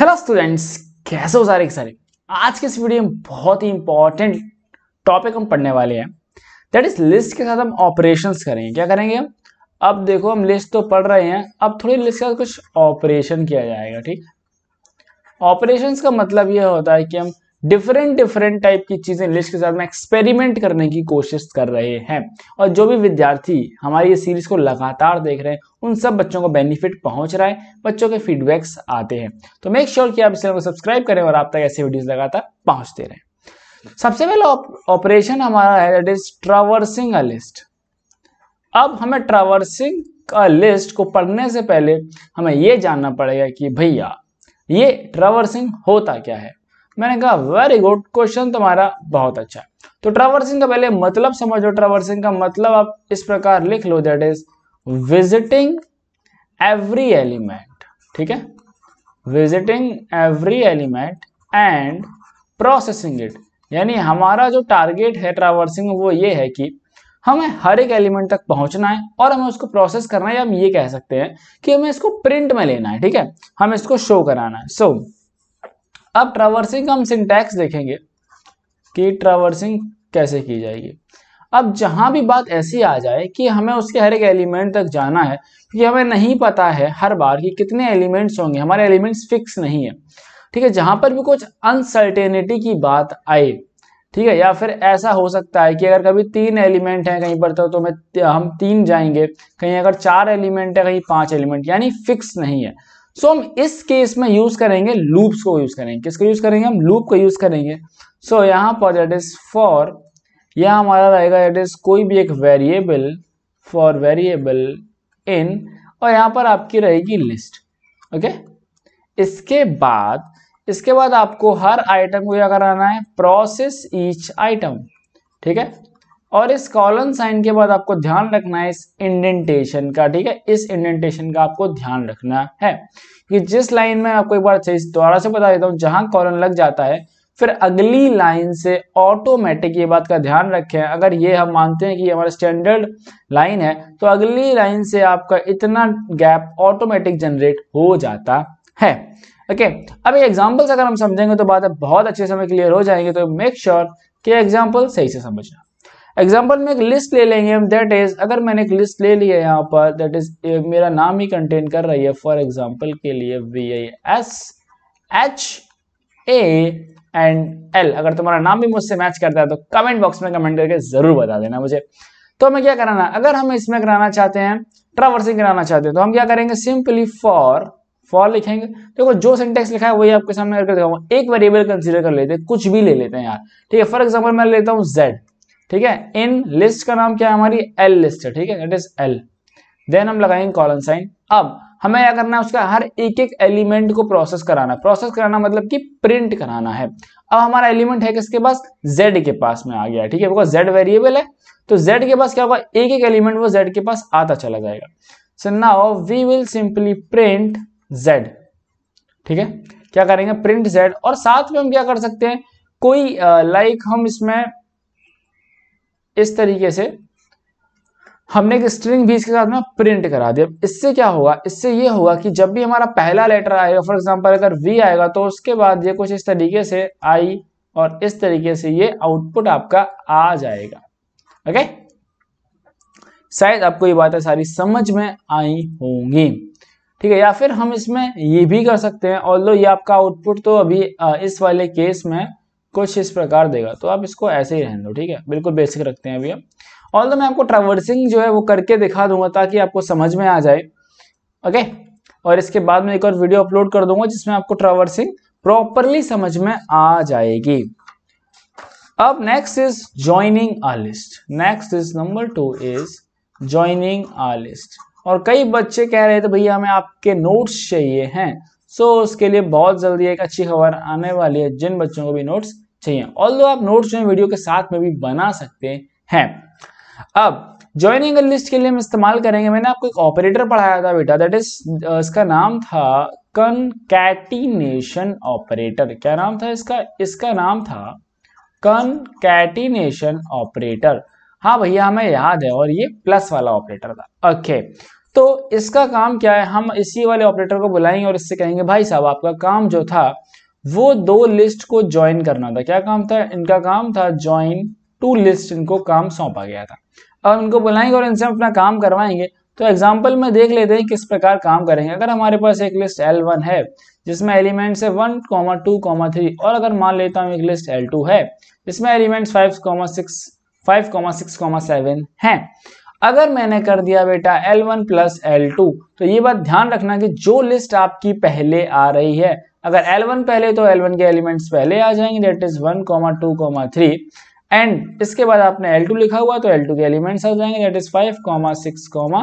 Hello students कैसे हो सारे के सारे आज के इस वीडियो में बहुत ही इंपॉर्टेंट टॉपिक हम पढ़ने वाले हैं दैट इज लिस्ट के साथ हम ऑपरेशन करेंगे क्या करेंगे हम अब देखो हम लिस्ट तो पढ़ रहे हैं अब थोड़ी लिस्ट के साथ कुछ ऑपरेशन किया जाएगा ठीक ऑपरेशन का मतलब यह होता है कि हम डिफरेंट डिफरेंट टाइप की चीजें लिस्ट के साथ में एक्सपेरिमेंट करने की कोशिश कर रहे हैं और जो भी विद्यार्थी हमारी ये सीरीज को लगातार देख रहे हैं उन सब बच्चों को बेनिफिट पहुंच रहा है बच्चों के फीडबैक्स आते हैं तो मेक श्योर sure कि आप इस चैनल को सब्सक्राइब करें और आप तक ऐसे वीडियोज लगातार पहुंचते रहे सबसे पहला ऑपरेशन हमारा है that is traversing a list अब हमें ट्रावर्सिंग अ लिस्ट को पढ़ने से पहले हमें यह जानना पड़ेगा कि भैया ये ट्रावर्सिंग होता क्या है मैंने कहा वेरी गुड क्वेश्चन तुम्हारा बहुत अच्छा है तो ट्रावर्सिंग का पहले मतलब समझो ट्रावर्सिंग का मतलब आप इस प्रकार लिख लो that is visiting every element ठीक है visiting every element and processing it यानी हमारा जो टारगेट है ट्रावर्सिंग वो ये है कि हमें हर एक एलिमेंट तक पहुंचना है और हमें उसको प्रोसेस करना है हम ये कह सकते हैं कि हमें इसको प्रिंट में लेना है ठीक है हमें इसको शो कराना है सो so, अब ट्रावर्सिंग हम सिंटैक्स देखेंगे कि ट्रावर्सिंग कैसे की जाएगी अब जहां भी बात ऐसी आ जाए कि हमें उसके हर एक एलिमेंट तक जाना है क्योंकि हमें नहीं पता है हर बार कि कितने एलिमेंट्स होंगे हमारे एलिमेंट्स फिक्स नहीं है ठीक है जहां पर भी कुछ अनसर्टेनिटी की बात आए ठीक है या फिर ऐसा हो सकता है कि अगर कभी तीन एलिमेंट हैं कहीं पर तो, तो मैं हम तीन जाएंगे कहीं अगर चार एलिमेंट है कहीं पांच एलिमेंट यानी फिक्स नहीं है सो हम इस केस में यूज करेंगे लूप्स को यूज करेंगे किसको यूज करेंगे हम लूप को यूज करेंगे सो so, यहां पर दैट इज फॉर यह हमारा रहेगा दैट इज कोई भी एक वेरिएबल फॉर वेरिएबल इन और यहां पर आपकी रहेगी लिस्ट ओके इसके बाद इसके बाद आपको हर आइटम को क्या कराना है प्रोसेस ईच आइटम ठीक है और इस कॉलन साइन के बाद आपको ध्यान रखना है इस इंडेंटेशन का ठीक है इस इंडेंटेशन का आपको ध्यान रखना है कि जिस लाइन में आपको एक बार दोबारा से बता देता हूं जहां कॉलन लग जाता है फिर अगली लाइन से ऑटोमेटिक ये बात का ध्यान रखें अगर ये हम मानते हैं कि हमारा स्टैंडर्ड लाइन है तो अगली लाइन से आपका इतना गैप ऑटोमेटिक जनरेट हो जाता है ओके अब ये एग्जाम्पल्स अगर हम समझेंगे तो बात बहुत अच्छे से क्लियर हो जाएंगे तो मेक श्योर sure कि एग्जाम्पल सही से समझना एग्जाम्पल में एक लिस्ट ले लेंगे हम दैट इज अगर मैंने एक लिस्ट ले लिया यहाँ पर दैट इज मेरा नाम ही कंटेन कर रही है फॉर एग्जाम्पल के लिए V I S H A and L अगर तुम्हारा नाम भी मुझसे मैच करता है तो कमेंट बॉक्स में कमेंट करके जरूर बता देना मुझे तो हमें क्या कराना अगर हम इसमें कराना चाहते हैं ट्रावर्सिंग कराना चाहते हैं तो हम क्या करेंगे सिंपली फॉर फॉर लिखेंगे देखो तो जो सिंटेक्स लिखा है वही आपके सामने करके दिखाऊंगा एक वेरिएबल कंसीडर कर लेते हैं कुछ भी ले लेते हैं यार ठीक है फॉर एग्जाम्पल मैं लेता हूँ जेड ठीक है इन लिस्ट का नाम क्या है हमारी एल लिस्ट है ठीक है इट इज एल देन हम लगाएंगे कॉलन साइन अब हमें क्या करना है उसका हर एक एक एलिमेंट को प्रोसेस कराना है प्रोसेस कराना मतलब कि प्रिंट कराना है अब हमारा एलिमेंट है किसके पास जेड के पास में आ गया ठीक है बिकॉज जेड वेरिएबल है तो जेड के पास क्या होगा एक एक एलिमेंट वो जेड के पास आता चला जाएगा so now we will simply print Z ठीक है क्या करेंगे प्रिंट जेड और साथ में हम क्या कर सकते हैं कोई लाइक uh, like हम इसमें इस तरीके से हमने एक स्ट्रिंग भी इसके साथ में प्रिंट करा दिया इससे क्या होगा इससे ये होगा कि जब भी हमारा पहला लेटर आएगा फॉर एग्जाम्पल अगर वी आएगा तो उसके बाद ये कुछ इस तरीके से आई और इस तरीके से ये आउटपुट आपका आ जाएगा ओके शायद आपको ये बातें सारी समझ में आई होंगी ठीक है या फिर हम इसमें ये भी कर सकते हैं और ये आपका आउटपुट तो अभी इस वाले केस में कुछ इस प्रकार देगा तो आप इसको ऐसे ही रहने दो ठीक है बिल्कुल बेसिक रखते हैं अभी हम ऑल तो मैं आपको ट्रावर्सिंग जो है वो करके दिखा दूंगा ताकि आपको समझ में आ जाए ओके और इसके बाद में एक और वीडियो अपलोड कर दूंगा जिसमें आपको ट्रावर्सिंग प्रॉपरली समझ में आ जाएगी अब next is joining a list next is number two is joining a list और कई बच्चे कह रहे थे तो भैया हमें आपके नोट्स चाहिए हैं सो so, उसके लिए बहुत जल्दी एक अच्छी खबर आने वाली है जिन बच्चों को भी नोट्स चाहिए ऑल आप नोट्स वीडियो के साथ में भी बना सकते हैं अब ज्वाइनिंग लिस्ट के लिए हम इस्तेमाल करेंगे मैंने आपको एक ऑपरेटर पढ़ाया था बेटा दैट इज इसका नाम था कनकैटिनेशन ऑपरेटर क्या नाम था इसका इसका नाम था कनकैटिनेशन ऑपरेटर हाँ भैया हमें याद है और ये प्लस वाला ऑपरेटर था ओके okay. तो इसका काम क्या है हम इसी वाले ऑपरेटर को बुलाएंगे और इससे कहेंगे भाई साहब आपका काम जो था वो दो लिस्ट को ज्वाइन करना था क्या काम था इनका काम था ज्वाइन टू लिस्ट इनको काम सौंपा गया था अब इनको बुलाएंगे और इनसे अपना काम करवाएंगे तो एग्जाम्पल में देख लेते हैं किस प्रकार काम करेंगे अगर हमारे पास एक लिस्ट वन है जिसमें एलिमेंट्स है one comma two comma three और अगर मान लेता हूँ एक लिस्ट एल टू है जिसमें elements five comma six five comma six comma seven है अगर मैंने कर दिया बेटा L1 वन प्लस एल तो ये बात ध्यान रखना कि जो लिस्ट आपकी पहले आ रही है अगर L1 पहले तो L1 के एलिमेंट्स पहले आ जाएंगे that is one comma two comma three and इसके बाद आपने L2 लिखा हुआ तो L2 के एलिमेंट्स आ जाएंगे that is five comma six comma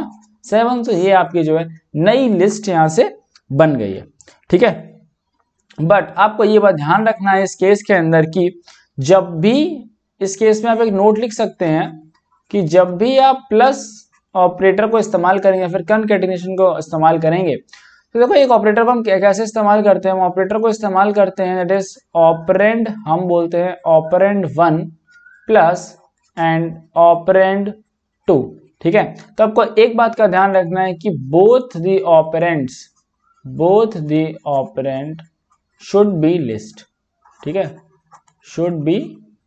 seven तो ये आपकी जो है नई लिस्ट यहाँ से बन गई है ठीक है बट आपको ये बात ध्यान रखना है इस केस के अंदर की जब भी इस केस में आप एक नोट लिख सकते हैं कि जब भी आप प्लस ऑपरेटर को इस्तेमाल करेंगे फिर कनकेटिनेशन को इस्तेमाल करेंगे तो देखो एक ऑपरेटर को हम कैसे इस्तेमाल करते हैं हम ऑपरेटर को इस्तेमाल करते हैं दैट इज ऑपरेंड हम बोलते हैं operand one plus and operand two ठीक है तो आपको एक बात का ध्यान रखना है कि both the operands both the operand should be list ठीक है शुड बी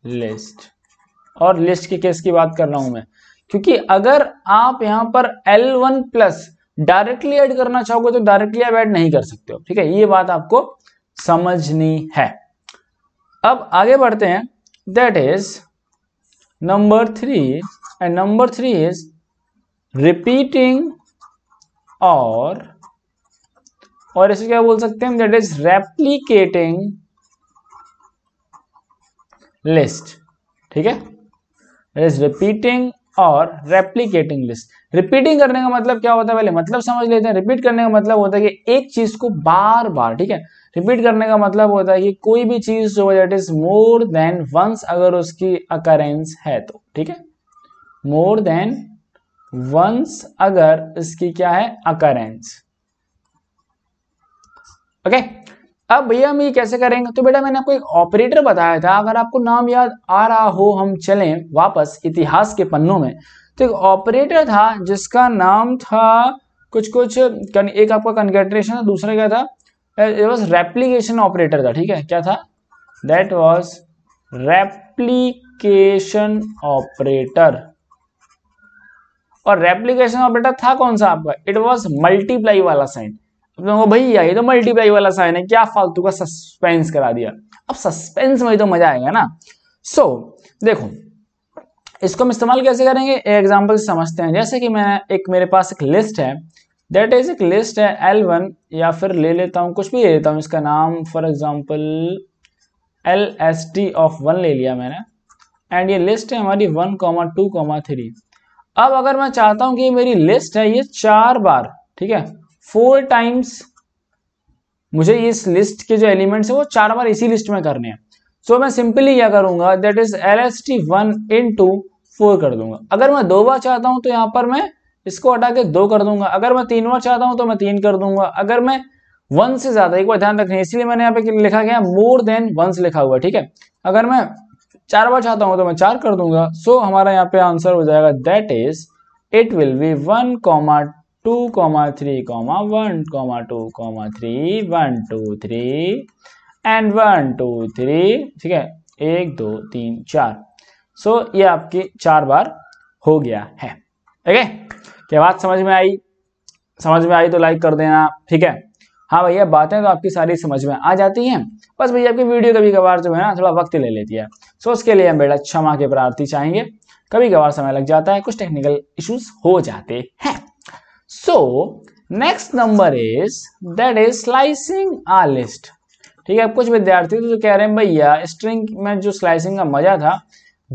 लिस्ट और लिस्ट के केस की बात कर रहा हूं मैं क्योंकि अगर आप यहां पर L one plus directly add करना चाहोगे तो डायरेक्टली आप एड नहीं कर सकते हो ठीक है ये बात आपको समझनी है अब आगे बढ़ते हैं that is number three and number three is repeating और और इसे क्या बोल सकते हैं दैट इज रेप्लीकेटिंग लिस्ट ठीक है इज रिपीटिंग और रेप्लीकेटिंग लिस्ट रिपीटिंग करने का मतलब क्या होता है पहले मतलब समझ लेते हैं रिपीट करने का मतलब होता है कि एक चीज को बार बार ठीक है रिपीट करने का मतलब होता है कि कोई भी चीज जो that is more than once अगर उसकी अकरेंस है तो ठीक है मोर देन वंस अगर इसकी क्या है अकरेंस ओके okay? अब भैया हम ये कैसे करेंगे तो बेटा मैंने आपको एक ऑपरेटर बताया था अगर आपको नाम याद आ रहा हो हम चलें वापस इतिहास के पन्नों में तो एक ऑपरेटर था जिसका नाम था कुछ कुछ एक आपका कंकेट्रेशन था दूसरा क्या था वॉज रेप्लीकेशन ऑपरेटर था ठीक है क्या था दैट वॉज रेप्लीकेशन ऑपरेटर और रेप्लीकेशन ऑपरेटर था कौन सा आपका इट वॉज मल्टीप्लाई वाला साइन तो भैया ये तो मल्टीप्लाई वाला साइन है क्या फालतू का सस्पेंस करा दिया अब सस्पेंस में तो मजा आएगा ना सो so, देखो इसको हम इस्तेमाल कैसे करेंगे एग्जाम्पल समझते हैं जैसे कि मैं एक मेरे पास एक लिस्ट है दैट इज एक लिस्ट है एल वन या फिर ले लेता हूँ कुछ भी ले लेता हूँ इसका नाम for example L S T of one ले लिया मैंने एंड ये लिस्ट है हमारी one comma two comma three अब अगर मैं चाहता हूँ कि मेरी लिस्ट है ये चार बार ठीक है फोर टाइम्स मुझे इस लिस्ट के जो एलिमेंट्स है वो चार बार इसी लिस्ट में करने हैं सो so, मैं सिंपली क्या करूंगा that is L S T one in two four कर दूंगा अगर मैं दो बार चाहता हूं तो यहां पर मैं इसको हटा के दो कर दूंगा अगर मैं तीन बार चाहता हूं तो मैं तीन कर दूंगा अगर मैं वन से ज्यादा एक बार ध्यान रखना इसलिए मैंने यहाँ पे लिखा गया मोर देन वंस लिखा हुआ ठीक है अगर मैं चार बार चाहता हूं तो मैं चार कर दूंगा सो so, हमारा यहाँ पे आंसर हो जाएगा that is it will be one comma two comma three comma one comma two comma three one two three and one two three ठीक है एक दो तीन चार सो so, ये आपके चार बार हो गया है ठीक है क्या बात समझ में आई समझ में आई तो लाइक कर देना ठीक है हाँ भैया बातें तो आपकी सारी समझ में आ जाती हैं बस भैया आपकी वीडियो कभी कभार जो है ना थोड़ा वक्त ले लेती है सो उसके लिए हम बेटा क्षमा के प्रार्थी चाहेंगे कभी कभार समय लग जाता है कुछ टेक्निकल इश्यूज हो जाते हैं so next number is that is slicing a list ठीक है कुछ विद्यार्थी तो कह रहे हैं भैया स्ट्रिंग में जो स्लाइसिंग का मजा था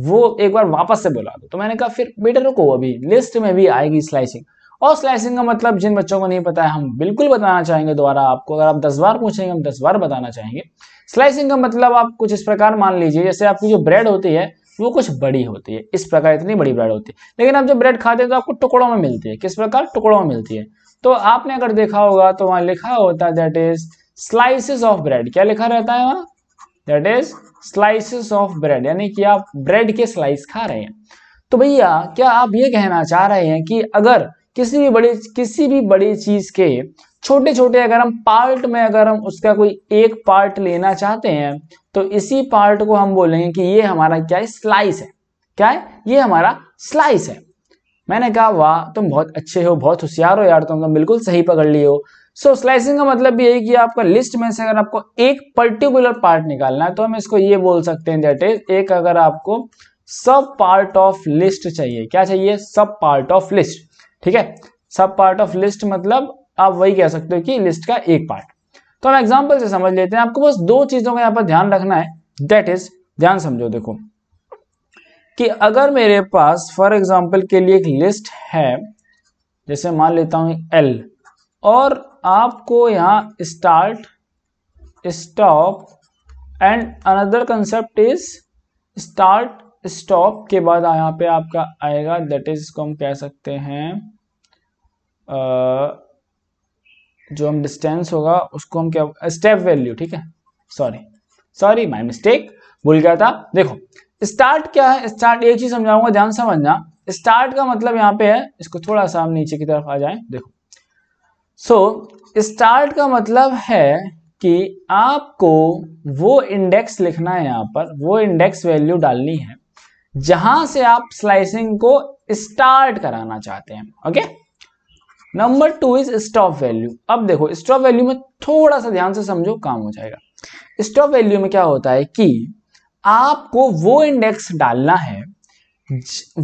वो एक बार वापस से बुला दो तो मैंने कहा फिर बेटा रुको अभी लिस्ट में भी आएगी स्लाइसिंग और स्लाइसिंग का मतलब जिन बच्चों को नहीं पता है हम बिल्कुल बताना चाहेंगे दोबारा आपको अगर आप दस बार पूछेंगे हम दस बार बताना चाहेंगे स्लाइसिंग का मतलब आप कुछ इस प्रकार मान लीजिए जैसे आपकी जो ब्रेड होती है वो कुछ बड़ी होती है इस प्रकार इतनी बड़ी ब्रेड होती है लेकिन आप जब ब्रेड खाते हैं तो आपको टुकड़ों में मिलती है किस प्रकार टुकड़ों में मिलती है तो आपने अगर देखा होगा तो वहां लिखा होता है that is slices of bread क्या लिखा रहता है वहां that is slices of bread यानी कि आप ब्रेड के स्लाइस खा रहे हैं तो भैया क्या आप ये कहना चाह रहे हैं कि अगर किसी भी बड़ी किसी भी बड़ी चीज के छोटे छोटे अगर हम पार्ट में अगर हम उसका कोई एक पार्ट लेना चाहते हैं तो इसी पार्ट को हम बोलेंगे कि ये हमारा क्या है स्लाइस है क्या है ये हमारा स्लाइस है मैंने कहा वाह तुम बहुत अच्छे हो बहुत होशियार हो यार तुम तो बिल्कुल सही पकड़ लिए हो सो so, स्लाइसिंग का मतलब ये है कि आपका लिस्ट में से अगर आपको एक पर्टिकुलर पार्ट निकालना है तो हम इसको ये बोल सकते हैं दैट इज एक अगर आपको सब पार्ट ऑफ लिस्ट चाहिए क्या चाहिए सब पार्ट ऑफ लिस्ट ठीक है सब पार्ट ऑफ लिस्ट मतलब आप वही कह सकते हो कि लिस्ट का एक पार्ट तो हम एग्जाम्पल से समझ लेते हैं आपको बस दो चीजों का यहाँ पर ध्यान रखना है दैट इज ध्यान समझो देखो कि अगर मेरे पास फॉर एग्जाम्पल के लिए एक लिस्ट है जैसे मान लेता हूं एल और आपको यहां start stop and another concept is start stop के बाद यहां पे आपका आएगा दैट इज इसको हम कह सकते हैं आ, जो हम डिस्टेंस होगा उसको हम क्या स्टेप वैल्यू ठीक है सॉरी सॉरी माई मिस्टेक भूल गया था देखो स्टार्ट क्या है स्टार्ट एक चीज समझाऊंगा ध्यान समझना स्टार्ट का मतलब यहाँ पे है इसको थोड़ा सा हम नीचे की तरफ आ जाए देखो सो so, स्टार्ट का मतलब है कि आपको वो इंडेक्स लिखना है यहाँ पर वो इंडेक्स वैल्यू डालनी है जहां से आप स्लाइसिंग को स्टार्ट कराना चाहते हैं okay okay? Number two is stop value अब देखो स्टॉप वैल्यू में थोड़ा सा ध्यान से समझो काम हो जाएगा स्टॉप वैल्यू में क्या होता है कि आपको वो इंडेक्स डालना है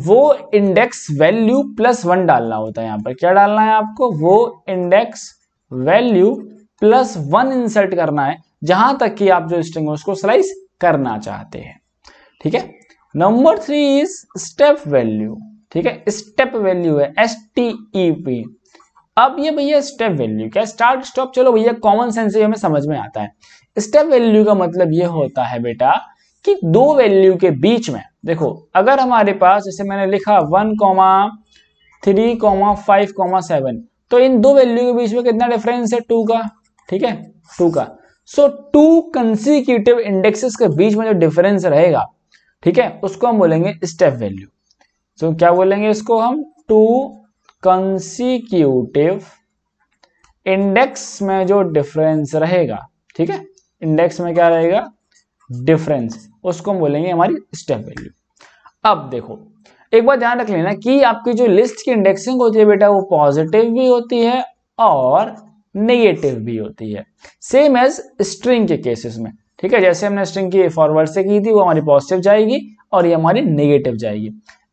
वो इंडेक्स वैल्यू प्लस वन डालना होता है यहां पर क्या डालना है आपको वो index value plus one insert करना है जहां तक कि आप जो स्ट्रिंग है उसको स्लाइस करना चाहते हैं ठीक है number three is step value ठीक है स्टेप वैल्यू है एस टी ई पी अब ये भैया स्टेप वैल्यू क्या स्टार्ट स्टॉप चलो भैया कॉमन सेंस से हमें समझ में आता है स्टेप वैल्यू का मतलब ये होता है बेटा कि दो वैल्यू के बीच में देखो अगर हमारे पास जैसे मैंने लिखा one comma three comma five comma seven तो इन दो वैल्यू के बीच में कितना डिफरेंस है टू का ठीक है टू का सो टू कंसिक्यूटिव इंडेक्सेस के बीच में जो डिफरेंस रहेगा ठीक है उसको हम बोलेंगे स्टेप वैल्यू तो क्या बोलेंगे इसको हम टू कंसिक्यूटिव इंडेक्स में जो डिफरेंस रहेगा ठीक है इंडेक्स में क्या रहेगा डिफरेंस उसको हम बोलेंगे हमारी स्टेप वैल्यू अब देखो एक बार ध्यान रख लेना कि आपकी जो लिस्ट की इंडेक्सिंग होती है बेटा वो पॉजिटिव भी होती है और नेगेटिव भी होती है सेम एज स्ट्रिंग के केसेस में ठीक है जैसे हमने स्ट्रिंग की फॉरवर्ड से की थी वो हमारी पॉजिटिव जाएगी और ये हमारी नेगेटिव जाएगी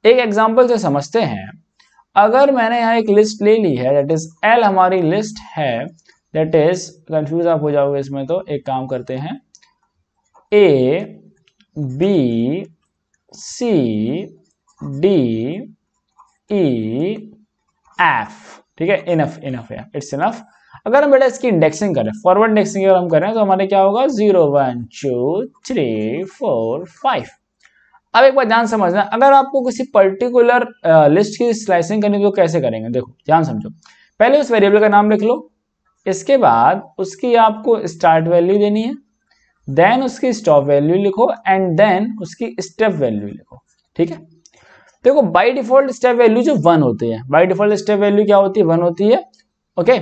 एक एग्जाम्पल से समझते हैं अगर मैंने यहाँ एक लिस्ट ले ली है दैट इज एल हमारी लिस्ट है दैट इज कंफ्यूज आप हो जाओगे इसमें तो एक काम करते हैं A B C D E F ठीक है इनफ इनफ है इट्स इनफ अगर हम बेटा इसकी इंडेक्सिंग करें फॉरवर्ड इंडेक्सिंग अगर हम करें तो हमारे क्या होगा zero one two three four five अब एक बार ध्यान समझना अगर आपको किसी पर्टिकुलर लिस्ट uh, की स्लाइसिंग करनी तो कैसे करेंगे देखो ध्यान समझो पहले उस वेरिएबल का नाम लिख लो इसके बाद उसकी आपको स्टार्ट वैल्यू देनी है देन उसकी स्टॉप वैल्यू लिखो एंड देन उसकी स्टेप वैल्यू लिखो ठीक है देखो बाई डिफॉल्ट स्टेप वैल्यू जो वन होती है बाई डिफॉल्ट स्टेप वैल्यू क्या होती है वन होती है ओके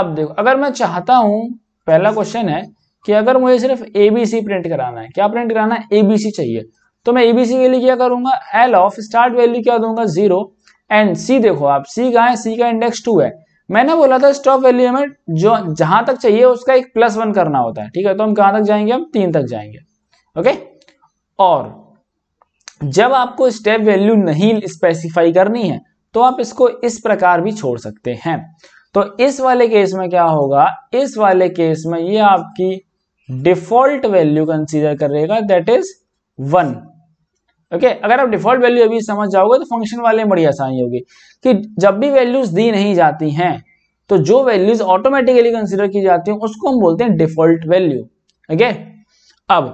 अब देखो अगर मैं चाहता हूं पहला क्वेश्चन है कि अगर मुझे सिर्फ एबीसी प्रिंट कराना है क्या प्रिंट कराना है एबीसी चाहिए तो मैं एबीसी के लिए क्या करूंगा एल ऑफ स्टार्ट वैल्यू क्या दूंगा जीरो एंड सी देखो आप सी कहा है सी का इंडेक्स टू है मैंने बोला था स्टॉप वैल्यू में जो जहां तक चाहिए उसका एक प्लस वन करना होता है ठीक है तो हम कहां तक जाएंगे हम तीन तक जाएंगे ओके और जब आपको स्टेप वैल्यू नहीं स्पेसिफाई करनी है तो आप इसको इस प्रकार भी छोड़ सकते हैं तो इस वाले केस में क्या होगा इस वाले केस में ये आपकी डिफॉल्ट वैल्यू कंसीडर करेगा that is one okay okay? अगर आप डिफॉल्ट वैल्यू अभी समझ जाओगे तो फंक्शन वाले में बड़ी आसानी होगी कि जब भी वैल्यूज दी नहीं जाती हैं तो जो वैल्यूज ऑटोमेटिकली कंसिडर की जाती हैं उसको हम बोलते हैं डिफॉल्ट वैल्यू ओके अब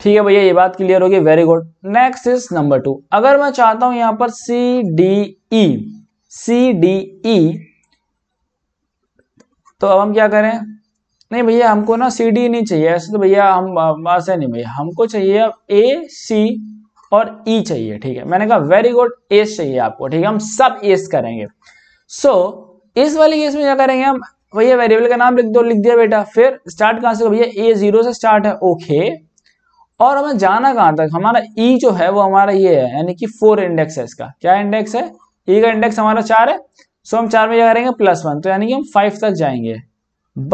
ठीक है भैया ये बात क्लियर होगी very good next is number two अगर मैं चाहता हूं यहां पर सी डी ई सी डी ई तो अब हम क्या करें नहीं भैया हमको ना सी डी e नहीं चाहिए ऐसे तो भैया हम ऐसे नहीं भैया हमको चाहिए अब ए सी और ई e चाहिए ठीक है मैंने कहा वेरी गुड एस चाहिए आपको ठीक है हम सब एस करेंगे सो so, इस वाले केस में क्या करेंगे हम भैया वेरिएबल का नाम लिख दो लिख दिया बेटा फिर स्टार्ट कहां से भैया ए जीरो से स्टार्ट है ओके और हमें जाना कहाँ तक हमारा ई e जो है वो हमारा ये है यानी कि फोर इंडेक्स है इसका क्या इंडेक्स है ई e का इंडेक्स हमारा चार है सो हम चार में क्या करेंगे प्लस वन तो यानी कि हम फाइव तक जाएंगे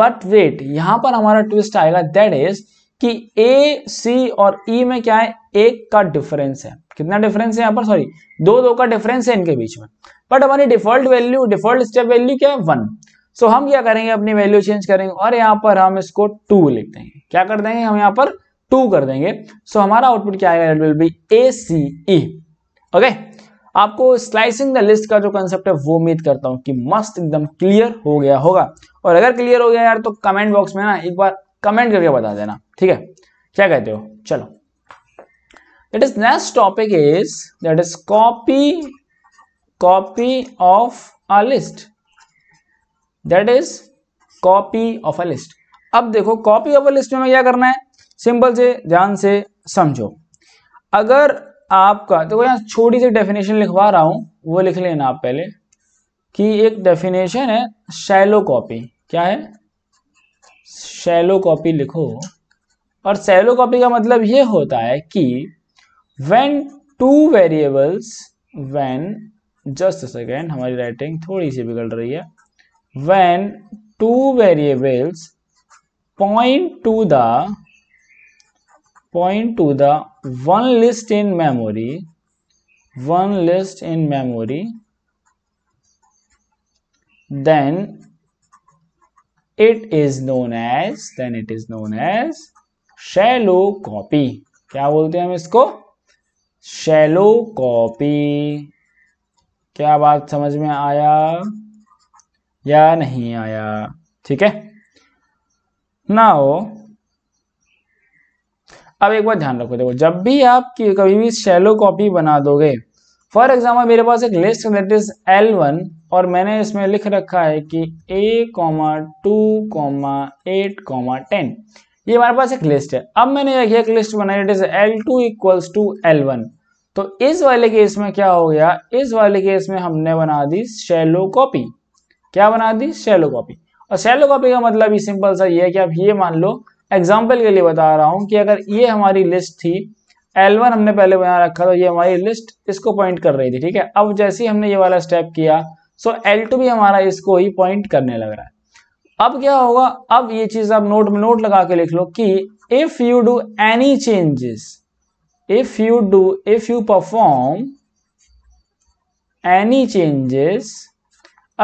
बट वेट यहाँ पर हमारा ट्विस्ट आएगा दैट इज कि ए सी और ई e में क्या है एक का डिफरेंस है कितना डिफरेंस है यहां पर सॉरी दो दो का डिफरेंस है इनके बीच में बट हमारी default value default step value क्या है वन सो so, हम क्या करेंगे अपनी वैल्यू चेंज करेंगे और यहां पर हम इसको टू लिख देंगे क्या कर देंगे हम यहाँ पर टू कर देंगे सो so, हमारा आउटपुट क्या आएगा will be A C E okay आपको स्लाइसिंग द लिस्ट का जो कंसेप्ट है वो उम्मीद करता हूं कि मस्त एकदम क्लियर हो गया होगा और अगर क्लियर हो गया यार तो कमेंट बॉक्स में ना एक बार कमेंट करके बता देना ठीक है क्या कहते हो चलो that is next topic is that is copy copy of a list that is copy of a list अब देखो कॉपी ऑफ अ लिस्ट में क्या करना है सिंपल से ध्यान से समझो अगर आपका देखो तो छोटी सी डेफिनेशन लिखवा रहा हूं वो लिख लेना आप पहले कि एक डेफिनेशन है शैलो कॉपी क्या है शैलो कॉपी लिखो और सैलो कॉपी का मतलब ये होता है कि when two variables when just second हमारी राइटिंग थोड़ी सी बिगड़ रही है when two variables point to the point to the one list in memory one list in memory then it is known as then it is known as shallow copy क्या बोलते हैं हम इसको शैलो कॉपी क्या बात समझ में आया या नहीं आया ठीक है ना हो अब एक बार ध्यान रखो देखो जब भी आप कभी भी शैलो कॉपी बना दोगे फॉर एग्जाम्पल मेरे पास एक list that is L one और मैंने इसमें लिख रखा है कि A comma two comma eight comma ten ये हमारे पास एक लिस्ट है अब मैंने एक एक लिस्ट बनाई it is L two equals to L one तो इस वाले केस में क्या हो गया इस वाले केस में हमने बना दी शेलो कॉपी क्या बना दी शेलो कॉपी और शेलो कॉपी का मतलब ही सिंपल सा ये है कि आप ये मान लो एग्जाम्पल के लिए बता रहा हूं कि अगर ये हमारी लिस्ट थी एल वन हमने पहले बना रखा था ये हमारी लिस्ट इसको पॉइंट कर रही थी ठीक है अब जैसे ही हमने ये वाला स्टेप किया सो एल टू भी हमारा इसको ही पॉइंट करने लग रहा है अब क्या होगा अब ये चीज आप नोट में नोट लगा के लिख लो कि if you do any changes if you do if you perform any changes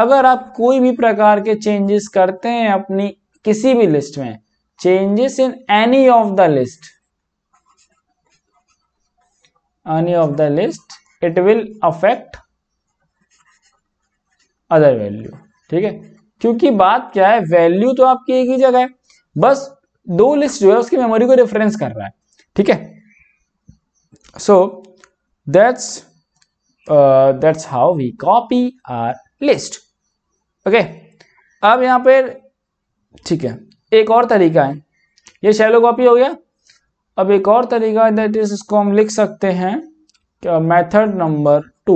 अगर आप कोई भी प्रकार के चेंजेस करते हैं अपनी किसी भी लिस्ट में changes in any of the list any of the list it will affect other value ठीक है क्योंकि बात क्या है वैल्यू तो आपकी एक ही जगह है बस दो लिस्ट जो है उसकी मेमोरी को रेफरेंस कर रहा है ठीक है so that's that's how we copy our list okay अब यहां पर ठीक है एक और तरीका है ये शैलो कॉपी हो गया अब एक और तरीका दैट इज इसको हम लिख सकते हैं मेथड नंबर टू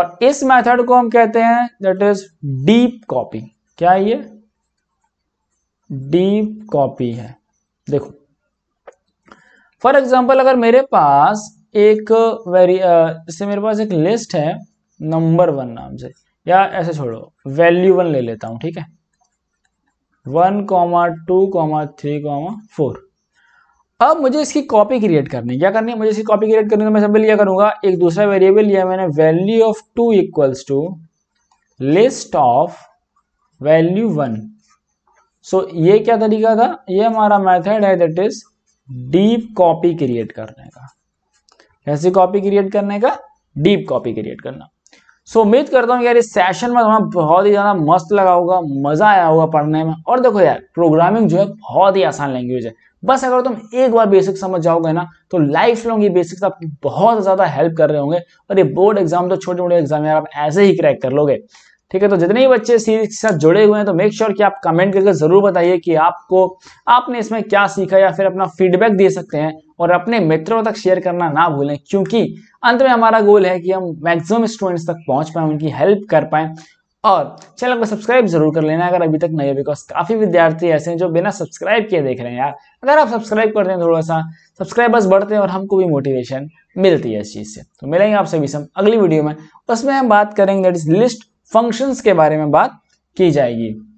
और इस मेथड को हम कहते हैं दैट इज डीप कॉपी क्या है ये डीप कॉपी है देखो फॉर एग्जाम्पल अगर मेरे पास एक वेरी इससे मेरे पास एक लिस्ट है नंबर वन नाम से या ऐसे छोड़ो वैल्यू वन ले लेता हूं ठीक है one comma two comma three comma four अब मुझे इसकी कॉपी क्रिएट करनी क्या करनी है मुझे इसकी कॉपी क्रिएट करनी तो मैं सिंपल यह करूंगा एक दूसरा वेरिएबल लिया मैंने value of two equals to list of value one so ये क्या तरीका था ये हमारा मेथड है that is deep copy create करने का कैसे कॉपी क्रिएट करने का डीप कॉपी क्रिएट करना सो उम्मीद करता हूँ यार इस सेशन में तुम्हें बहुत ही ज़्यादा मस्त लगा होगा मज़ा आया होगा पढ़ने में और देखो यार प्रोग्रामिंग जो है बहुत ही आसान लैंग्वेज है बस अगर तुम एक बार बेसिक समझ जाओगे ना तो लाइफ लॉन्ग ये बेसिक्स आपकी बहुत ज़्यादा हेल्प कर रहे होंगे और ये बोर्ड एग्जाम तो छोटे मोटे एग्जाम यार आप ऐसे ही क्रैक कर लोगे ठीक है तो जितने भी बच्चे सीरीज के साथ जुड़े हुए हैं तो मेक श्योर sure कि आप कमेंट करके जरूर बताइए कि आपको आपने इसमें क्या सीखा या फिर अपना फीडबैक दे सकते हैं और अपने मित्रों तक शेयर करना ना भूलें क्योंकि अंत में हमारा गोल है कि हम मैक्सिमम स्टूडेंट्स तक पहुंच पाए उनकी हेल्प कर पाए और चैनल को सब्सक्राइब जरूर कर लेना अगर अभी तक नहीं है बिकॉज काफी विद्यार्थी ऐसे हैं जो बिना सब्सक्राइब किए देख रहे हैं यार अगर आप सब्सक्राइब करते हैं थोड़ा सा सब्सक्राइबर्स बढ़ते हैं और हमको भी मोटिवेशन मिलती है इस चीज से तो मिलेंगे आप सभी अगली वीडियो में उसमें हम बात करेंगे दैट इज लिस्ट फंक्शंस के बारे में बात की जाएगी